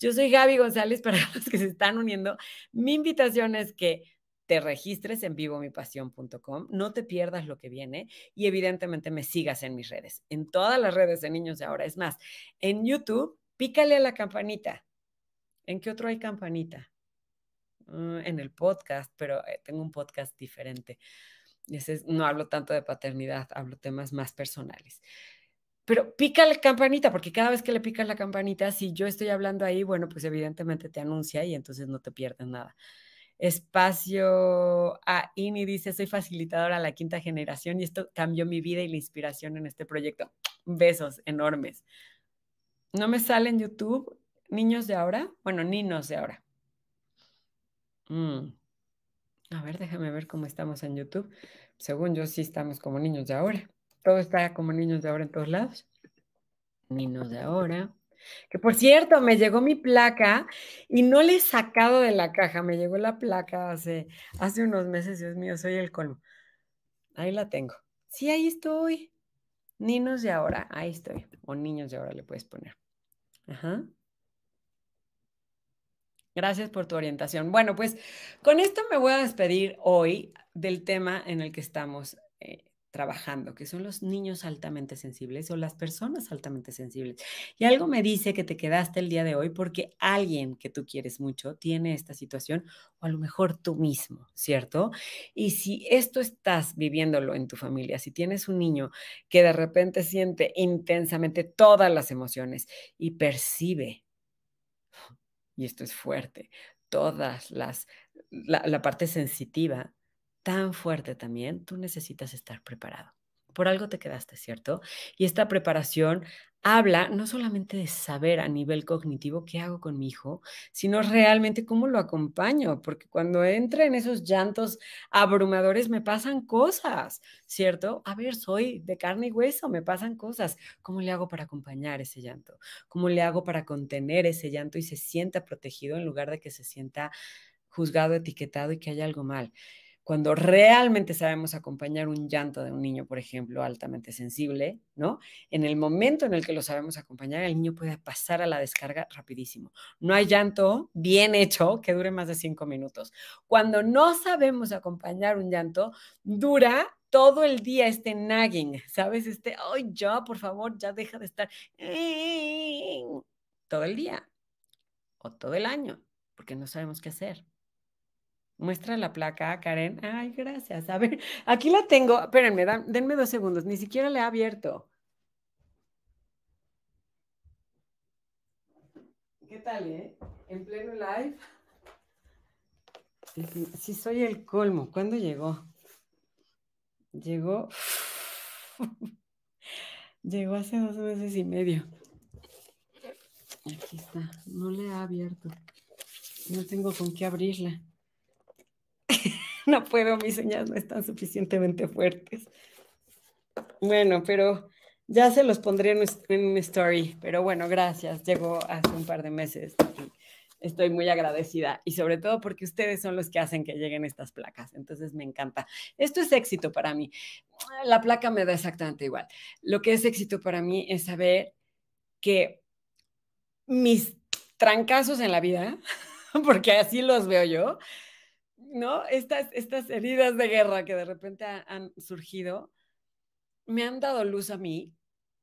Yo soy Gaby González, para los que se están uniendo, mi invitación es que te registres en vivomipasión.com, no te pierdas lo que viene y evidentemente me sigas en mis redes, en todas las redes de niños de ahora. Es más, en YouTube, pícale a la campanita. ¿En qué otro hay campanita? Mm, en el podcast, pero eh, tengo un podcast diferente. Ese no hablo tanto de paternidad, hablo temas más personales. Pero pica la campanita, porque cada vez que le picas la campanita, si yo estoy hablando ahí, bueno, pues evidentemente te anuncia y entonces no te pierdes nada. Espacio a Ini dice, soy facilitadora a la quinta generación y esto cambió mi vida y la inspiración en este proyecto. Besos enormes. No me sale en YouTube niños de ahora, bueno, niños de ahora. Mm. A ver, déjame ver cómo estamos en YouTube. Según yo, sí estamos como niños de ahora. Todo está como niños de ahora en todos lados. Niños de ahora. Que por cierto, me llegó mi placa y no le he sacado de la caja. Me llegó la placa hace, hace unos meses. Dios mío, soy el colmo. Ahí la tengo. Sí, ahí estoy. Niños de ahora. Ahí estoy. O niños de ahora le puedes poner. Ajá. Gracias por tu orientación. Bueno, pues con esto me voy a despedir hoy del tema en el que estamos eh, trabajando, que son los niños altamente sensibles o las personas altamente sensibles. Y algo me dice que te quedaste el día de hoy porque alguien que tú quieres mucho tiene esta situación o a lo mejor tú mismo, ¿cierto? Y si esto estás viviéndolo en tu familia, si tienes un niño que de repente siente intensamente todas las emociones y percibe y esto es fuerte, todas las, la, parte sensitiva, tan fuerte también, tú necesitas estar preparado. Por algo te quedaste, ¿cierto? Y esta preparación habla no solamente de saber a nivel cognitivo qué hago con mi hijo, sino realmente cómo lo acompaño, porque cuando entra en esos llantos abrumadores me pasan cosas, ¿cierto? A ver, soy de carne y hueso, me pasan cosas. ¿Cómo le hago para acompañar ese llanto? ¿Cómo le hago para contener ese llanto y se sienta protegido en lugar de que se sienta juzgado, etiquetado y que haya algo mal? cuando realmente sabemos acompañar un llanto de un niño, por ejemplo, altamente sensible, ¿no? En el momento en el que lo sabemos acompañar, el niño puede pasar a la descarga rapidísimo. No hay llanto bien hecho que dure más de cinco minutos. Cuando no sabemos acompañar un llanto, dura todo el día este nagging, ¿sabes? Este, ay, ya, por favor, ya deja de estar todo el día o todo el año, porque no sabemos qué hacer. Muestra la placa, Karen. Ay, gracias. A ver, aquí la tengo. Espérenme, denme dos segundos. Ni siquiera la he abierto. ¿Qué tal, eh? En pleno live. Sí, soy el colmo. ¿Cuándo llegó? Llegó. llegó hace dos meses y medio. Aquí está. No le ha abierto. No tengo con qué abrirla. no puedo, mis uñas no están suficientemente fuertes. Bueno, pero ya se los pondré en, mi story, pero bueno, gracias. Llegó hace un par de meses estoy muy agradecida y sobre todo porque ustedes son los que hacen que lleguen estas placas, entonces me encanta. Esto es éxito para mí. La placa me da exactamente igual. Lo que es éxito para mí es saber que mis trancazos en la vida, porque así los veo yo, ¿no? Estas, estas heridas de guerra que de repente han surgido, me han dado luz a mí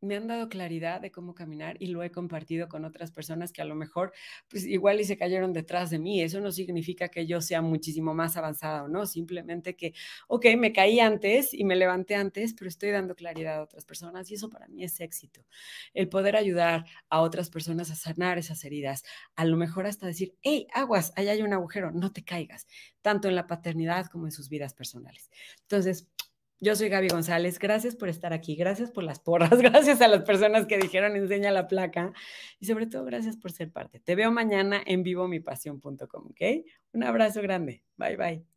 me han dado claridad de cómo caminar y lo he compartido con otras personas que a lo mejor, pues igual y se cayeron detrás de mí. Eso no significa que yo sea muchísimo más avanzada o no, simplemente que, ok, me caí antes y me levanté antes, pero estoy dando claridad a otras personas y eso para mí es éxito. El poder ayudar a otras personas a sanar esas heridas, a lo mejor hasta decir, hey, aguas, allá hay un agujero, no te caigas, tanto en la paternidad como en sus vidas personales. Entonces, yo soy Gaby González, gracias por estar aquí, gracias por las porras, gracias a las personas que dijeron enseña la placa y sobre todo gracias por ser parte. Te veo mañana en vivo ¿ok? Un abrazo grande, bye bye.